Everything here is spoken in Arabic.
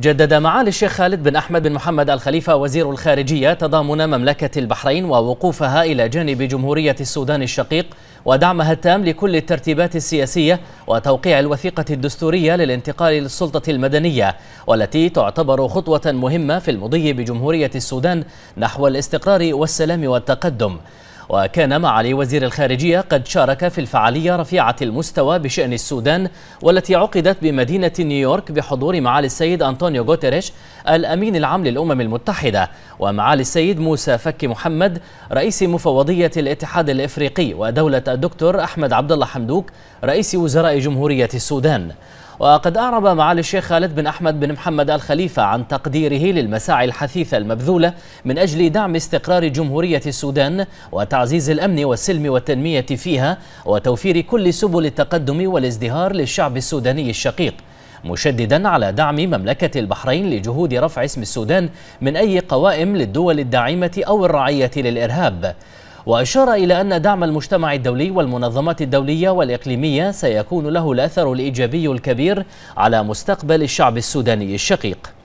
جدد معالي الشيخ خالد بن أحمد بن محمد الخليفة وزير الخارجية تضامن مملكة البحرين ووقوفها إلى جانب جمهورية السودان الشقيق ودعمها التام لكل الترتيبات السياسية وتوقيع الوثيقة الدستورية للانتقال للسلطة المدنية والتي تعتبر خطوة مهمة في المضي بجمهورية السودان نحو الاستقرار والسلام والتقدم وكان معالي وزير الخارجية قد شارك في الفعالية رفيعة المستوى بشأن السودان والتي عقدت بمدينة نيويورك بحضور معالي السيد أنطونيو غوتيريش الأمين العام للأمم المتحدة ومعالي السيد موسى فك محمد رئيس مفوضية الاتحاد الإفريقي ودولة الدكتور أحمد عبد الله حمدوك رئيس وزراء جمهورية السودان وقد أعرب معالي الشيخ خالد بن أحمد بن محمد الخليفة عن تقديره للمساعي الحثيثة المبذولة من أجل دعم استقرار جمهورية السودان وتعزيز الأمن والسلم والتنمية فيها وتوفير كل سبل التقدم والازدهار للشعب السوداني الشقيق مشددا على دعم مملكة البحرين لجهود رفع اسم السودان من أي قوائم للدول الداعمة أو الرعية للإرهاب وأشار إلى أن دعم المجتمع الدولي والمنظمات الدولية والإقليمية سيكون له الأثر الإيجابي الكبير على مستقبل الشعب السوداني الشقيق